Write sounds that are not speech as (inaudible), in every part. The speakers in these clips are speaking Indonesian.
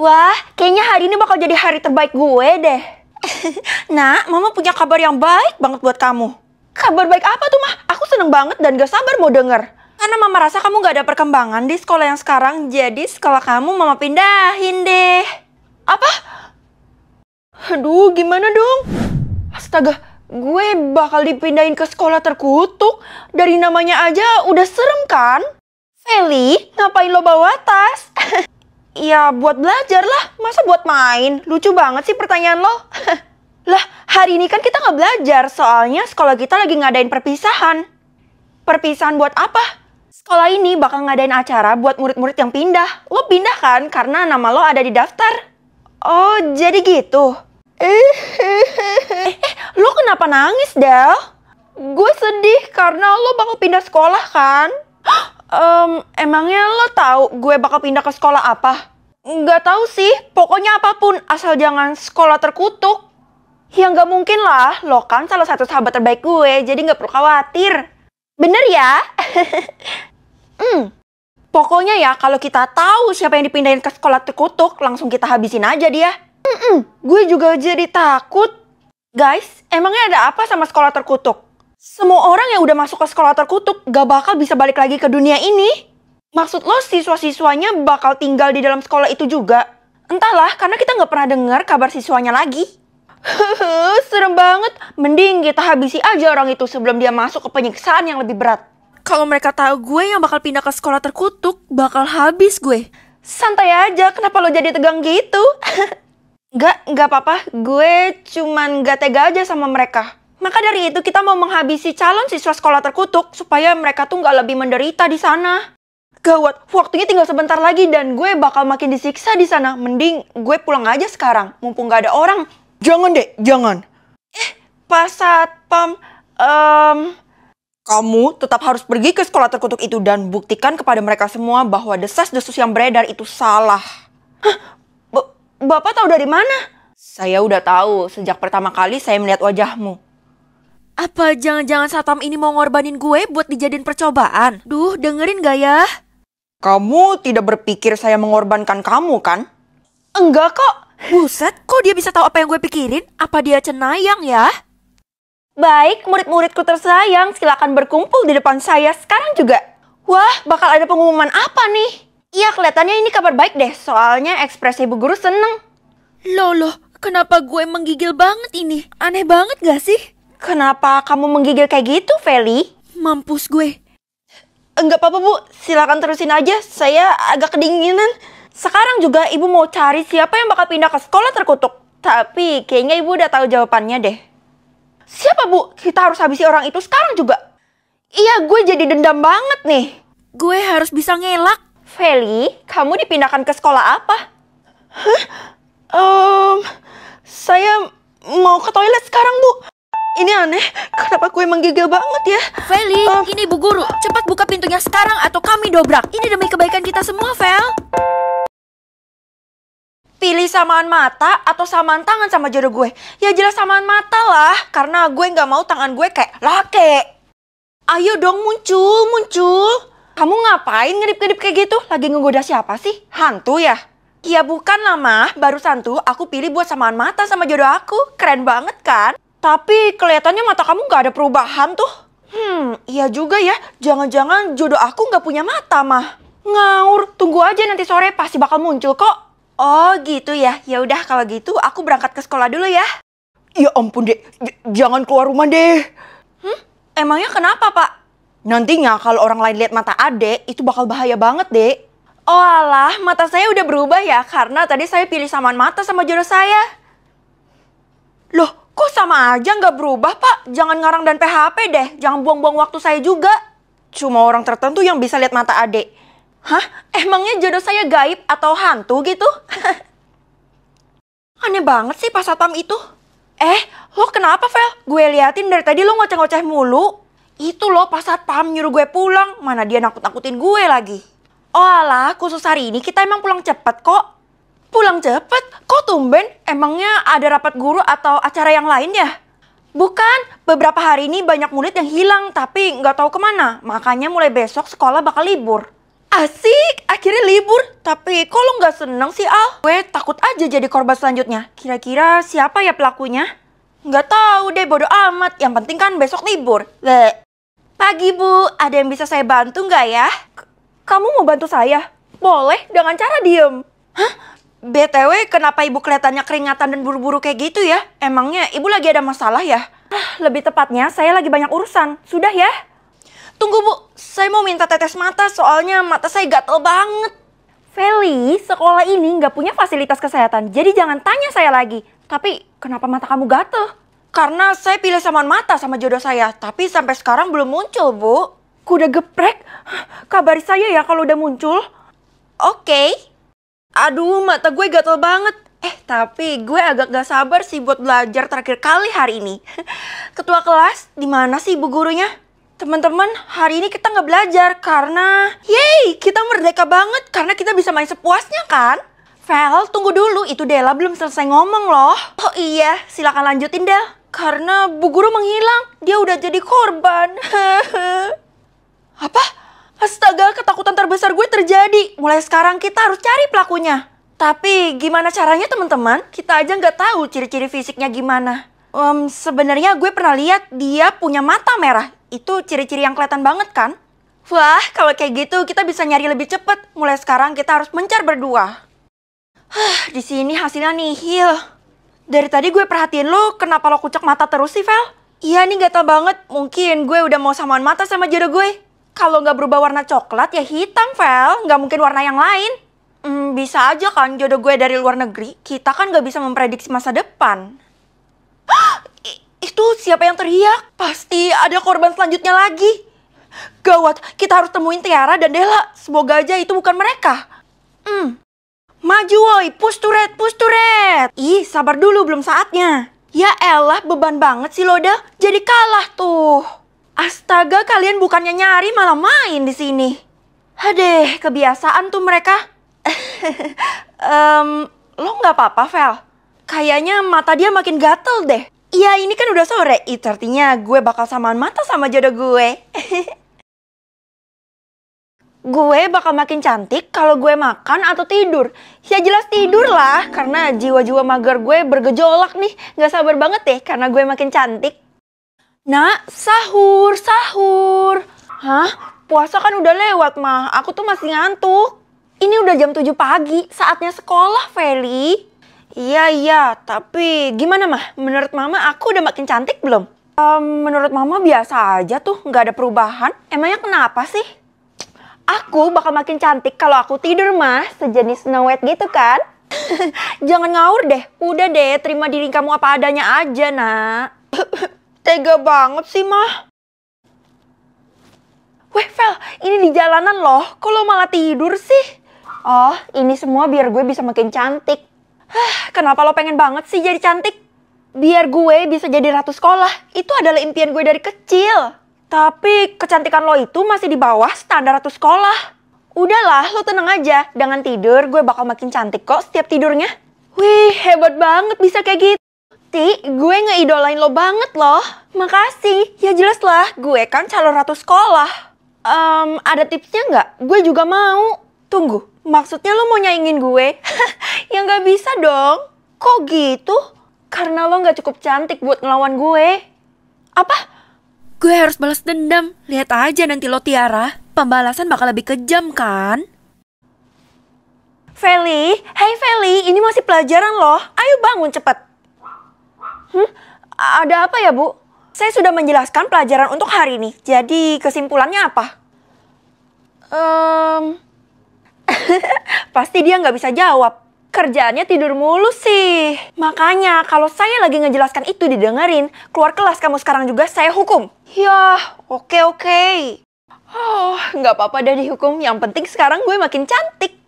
Wah, kayaknya hari ini bakal jadi hari terbaik gue deh. (laughs) nah, mama punya kabar yang baik banget buat kamu. Kabar baik apa tuh, Mah? Aku seneng banget dan gak sabar mau denger. Karena mama rasa kamu gak ada perkembangan di sekolah yang sekarang, jadi sekolah kamu mama pindahin deh. Apa? Aduh, gimana dong? Astaga, gue bakal dipindahin ke sekolah terkutuk. Dari namanya aja udah serem kan? Feli, ngapain lo bawa tas? (laughs) Ya buat belajar lah, masa buat main? Lucu banget sih pertanyaan lo. (laughs) lah, hari ini kan kita nggak belajar, soalnya sekolah kita lagi ngadain perpisahan. Perpisahan buat apa? Sekolah ini bakal ngadain acara buat murid-murid yang pindah. Lo pindah kan karena nama lo ada di daftar. Oh, jadi gitu. (laughs) Eh, lo kenapa nangis, Del? Gue sedih karena lo bakal pindah sekolah kan? Um, emangnya lo tahu gue bakal pindah ke sekolah apa? Nggak tahu sih, pokoknya apapun asal jangan sekolah terkutuk. Ya nggak mungkin lah, lo kan salah satu sahabat terbaik gue, jadi nggak perlu khawatir. Bener ya? (laughs) hmm. Pokoknya ya, kalau kita tahu siapa yang dipindahin ke sekolah terkutuk, langsung kita habisin aja dia. Hmm. -mm, gue juga jadi takut. Guys, emangnya ada apa sama sekolah terkutuk? Semua orang yang udah masuk ke sekolah terkutuk gak bakal bisa balik lagi ke dunia ini. Maksud lo siswa-siswanya bakal tinggal di dalam sekolah itu juga? Entahlah, karena kita nggak pernah dengar kabar siswanya lagi. (laughs) Serem banget. Mending kita habisi aja orang itu sebelum dia masuk ke penyiksaan yang lebih berat. Kalau mereka tahu gue yang bakal pindah ke sekolah terkutuk, bakal habis gue. Santai aja, kenapa lo jadi tegang gitu? (laughs) Gak, gak apa-apa. Gue cuman gak tega aja sama mereka. Maka dari itu kita mau menghabisi calon siswa sekolah terkutuk supaya mereka tuh nggak lebih menderita di sana. Gawat, waktunya tinggal sebentar lagi dan gue bakal makin disiksa di sana. Mending gue pulang aja sekarang, mumpung gak ada orang. Jangan deh, jangan. Eh, Pak Satpam, um, kamu tetap harus pergi ke sekolah terkutuk itu dan buktikan kepada mereka semua bahwa desas-desus yang beredar itu salah. Hah, B Bapak tahu dari mana? Saya udah tahu sejak pertama kali saya melihat wajahmu. Apa jangan-jangan Satam ini mau ngorbanin gue buat dijadiin percobaan? Duh, dengerin gak ya? Kamu tidak berpikir saya mengorbankan kamu kan? Enggak kok. Buset, kok dia bisa tahu apa yang gue pikirin? Apa dia cenayang ya? Baik, murid-muridku tersayang, silakan berkumpul di depan saya sekarang juga. Wah, bakal ada pengumuman apa nih? Iya, kelihatannya ini kabar baik deh, soalnya ekspresi bu guru seneng. Loh, loh, kenapa gue menggigil banget ini? Aneh banget gak sih? Kenapa kamu menggigil kayak gitu, Feli? Mampus gue. Enggak apa-apa, Bu. Silakan terusin aja. Saya agak kedinginan. Sekarang juga ibu mau cari siapa yang bakal pindah ke sekolah terkutuk. Tapi kayaknya ibu udah tahu jawabannya deh. Siapa, Bu? Kita harus habisi orang itu sekarang juga. Iya, gue jadi dendam banget nih. Gue harus bisa ngelak. Feli, kamu dipindahkan ke sekolah apa? Hah? Um, saya mau ke toilet sekarang, Bu. Ini aneh, kenapa emang gagal banget ya? Feli, um, ini Bu Guru. Cepat buka pintunya sekarang atau kami dobrak. Ini demi kebaikan kita semua, Fel. Pilih samaan mata atau samaan tangan sama jodoh gue. Ya jelas samaan mata lah, karena gue nggak mau tangan gue kayak laki. Ayo dong muncul, muncul. Kamu ngapain ngedip-ngedip kayak gitu? Lagi ngegoda siapa sih? Hantu ya? Iya bukan lah mah, barusan tuh aku pilih buat samaan mata sama jodoh aku. Keren banget kan? Tapi kelihatannya mata kamu gak ada perubahan tuh. Hmm, iya juga ya. Jangan-jangan jodoh aku gak punya mata mah. Ngaur, tunggu aja nanti sore pasti bakal muncul kok. Oh gitu ya. Ya udah kalau gitu aku berangkat ke sekolah dulu ya. Ya ampun deh, jangan keluar rumah deh. Hmm, emangnya kenapa pak? Nantinya kalau orang lain lihat mata adek itu bakal bahaya banget deh. Oh alah, mata saya udah berubah ya karena tadi saya pilih samaan mata sama jodoh saya. Loh, Kok sama aja nggak berubah, Pak? Jangan ngarang dan PHP deh. Jangan buang-buang waktu saya juga. Cuma orang tertentu yang bisa lihat mata adik. Hah? Emangnya jodoh saya gaib atau hantu gitu? (laughs) Aneh banget sih Pak Satpam itu. Eh, lo kenapa, Vel? Gue liatin dari tadi lo ngoceh-ngoceh mulu. Itu loh Pak Satpam nyuruh gue pulang. Mana dia nakut-nakutin gue lagi. Oh alah, khusus hari ini kita emang pulang cepet kok. Pulang cepet? Kok tumben? Emangnya ada rapat guru atau acara yang lain ya? Bukan, beberapa hari ini banyak murid yang hilang tapi nggak tahu kemana. Makanya mulai besok sekolah bakal libur. Asik, akhirnya libur. Tapi kok lo nggak seneng sih Al? Gue takut aja jadi korban selanjutnya. Kira-kira siapa ya pelakunya? Nggak tahu deh, bodo amat. Yang penting kan besok libur. Le. Pagi Bu, ada yang bisa saya bantu nggak ya? K kamu mau bantu saya? Boleh, dengan cara diem. Hah? BTW, kenapa ibu kelihatannya keringatan dan buru-buru kayak gitu ya? Emangnya ibu lagi ada masalah ya? Ah, lebih tepatnya, saya lagi banyak urusan. Sudah ya? Tunggu bu, saya mau minta tetes mata soalnya mata saya gatel banget. Feli, sekolah ini nggak punya fasilitas kesehatan, jadi jangan tanya saya lagi. Tapi kenapa mata kamu gatel? Karena saya pilih saman mata sama jodoh saya, tapi sampai sekarang belum muncul bu. Kuda geprek, kabari saya ya kalau udah muncul. Oke. Okay. Aduh, mata gue gatel banget. Eh, tapi gue agak gak sabar sih buat belajar terakhir kali hari ini. (laughs) Ketua kelas, di mana sih ibu gurunya? Teman-teman, hari ini kita nggak belajar karena... Yeay, kita merdeka banget karena kita bisa main sepuasnya kan? Vel, tunggu dulu. Itu Della belum selesai ngomong loh. Oh iya, silakan lanjutin Del. Karena bu guru menghilang. Dia udah jadi korban. (laughs) Apa? Astaga, ketakutan terbesar gue terjadi. Mulai sekarang kita harus cari pelakunya. Tapi gimana caranya teman-teman? Kita aja nggak tahu ciri-ciri fisiknya gimana. Um, Sebenarnya gue pernah lihat dia punya mata merah. Itu ciri-ciri yang kelihatan banget kan? Wah, kalau kayak gitu kita bisa nyari lebih cepet. Mulai sekarang kita harus mencar berdua. Hah, di sini hasilnya nihil. Dari tadi gue perhatiin lo, kenapa lo kucek mata terus sih, Vel? Iya nih gatal banget, mungkin gue udah mau samaan mata sama jodoh gue kalau nggak berubah warna coklat ya hitam, Vel. Nggak mungkin warna yang lain. Hmm, bisa aja kan jodoh gue dari luar negeri. Kita kan nggak bisa memprediksi masa depan. (gasps) Itu siapa yang teriak? Pasti ada korban selanjutnya lagi. Gawat, kita harus temuin Tiara dan Dela. Semoga aja itu bukan mereka. Hmm. Maju woi, push to red, push to red. Ih, sabar dulu belum saatnya. Ya elah, beban banget sih Loda. Jadi kalah tuh. Astaga, kalian bukannya nyari malah main di sini. Hadeh, kebiasaan tuh mereka. um, (laughs) lo nggak apa-apa, Vel? Kayaknya mata dia makin gatel deh. Iya, ini kan udah sore. Itu artinya gue bakal samaan mata sama jodoh gue. (laughs) gue bakal makin cantik kalau gue makan atau tidur. Ya jelas tidur lah, karena jiwa-jiwa mager gue bergejolak nih. Gak sabar banget deh karena gue makin cantik. Nak, sahur, sahur. Hah? Puasa kan udah lewat, mah. Aku tuh masih ngantuk. Ini udah jam 7 pagi, saatnya sekolah, Feli. Iya, iya. Tapi gimana, mah? Menurut Mama, aku udah makin cantik belum? Um, menurut Mama biasa aja tuh, nggak ada perubahan. Emangnya kenapa sih? Aku bakal makin cantik kalau aku tidur, mah. Sejenis Snow White gitu kan? (laughs) Jangan ngawur deh. Udah deh, terima diri kamu apa adanya aja, nak. (laughs) Tega banget sih, mah. Weh, Fel, ini di jalanan loh. Kok lo malah tidur sih? Oh, ini semua biar gue bisa makin cantik. Hah, kenapa lo pengen banget sih jadi cantik? Biar gue bisa jadi ratu sekolah. Itu adalah impian gue dari kecil. Tapi kecantikan lo itu masih di bawah standar ratu sekolah. Udahlah, lo tenang aja. Dengan tidur, gue bakal makin cantik kok setiap tidurnya. Wih, hebat banget bisa kayak gitu. Ti, gue ngeidolain lo banget loh. Makasih. Ya jelas lah, gue kan calon ratu sekolah. Um, ada tipsnya nggak? Gue juga mau. Tunggu, maksudnya lo mau nyaingin gue? (laughs) ya nggak bisa dong. Kok gitu? Karena lo nggak cukup cantik buat ngelawan gue. Apa? Gue harus balas dendam. Lihat aja nanti lo Tiara. Pembalasan bakal lebih kejam kan? Feli, hey Feli, ini masih pelajaran loh. Ayo bangun cepet. Hmm? Ada apa ya, Bu? Saya sudah menjelaskan pelajaran untuk hari ini. Jadi kesimpulannya apa? Um, (laughs) pasti dia nggak bisa jawab. Kerjaannya tidur mulu sih. Makanya kalau saya lagi ngejelaskan itu didengerin, keluar kelas kamu sekarang juga saya hukum. Yah, oke oke. Oh, nggak apa-apa deh dihukum. Yang penting sekarang gue makin cantik.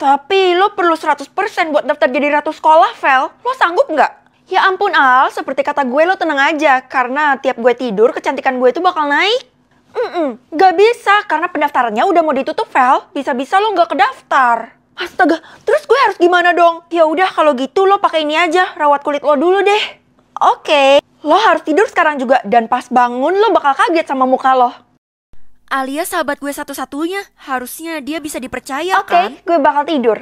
Tapi lo perlu 100% buat daftar jadi ratu sekolah, Vel. Lo sanggup nggak? Ya ampun Al, seperti kata gue lo tenang aja, karena tiap gue tidur kecantikan gue itu bakal naik. Mm-mm, gak bisa, karena pendaftarannya udah mau ditutup, Val. Bisa-bisa lo gak kedaftar. Astaga, terus gue harus gimana dong? Ya udah kalau gitu lo pakai ini aja, rawat kulit lo dulu deh. Oke, okay. lo harus tidur sekarang juga dan pas bangun lo bakal kaget sama muka lo. Alia sahabat gue satu-satunya, harusnya dia bisa dipercaya okay, kan? Oke, gue bakal tidur.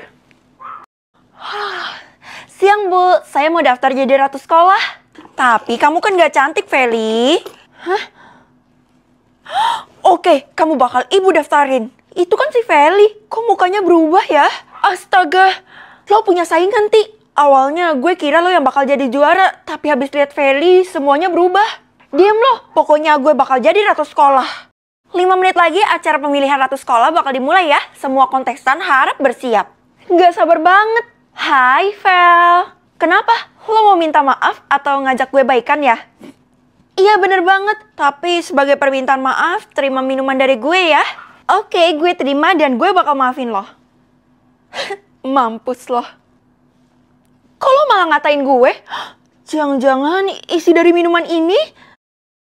Siang, Bu. Saya mau daftar jadi ratu sekolah. Tapi kamu kan gak cantik, Feli. Hah? (gasps) Oke, kamu bakal ibu daftarin. Itu kan si Feli. Kok mukanya berubah ya? Astaga. Lo punya saingan, Ti. Awalnya gue kira lo yang bakal jadi juara, tapi habis lihat Feli, semuanya berubah. Diam lo, pokoknya gue bakal jadi ratu sekolah. 5 menit lagi acara pemilihan ratu sekolah bakal dimulai ya. Semua kontestan harap bersiap. Gak sabar banget. Hai Vel, kenapa? Lo mau minta maaf atau ngajak gue baikan ya? Iya bener banget, tapi sebagai permintaan maaf, terima minuman dari gue ya. Oke, gue terima dan gue bakal maafin lo. (laughs) Mampus lo. Kok lo malah ngatain gue? Jangan-jangan isi dari minuman ini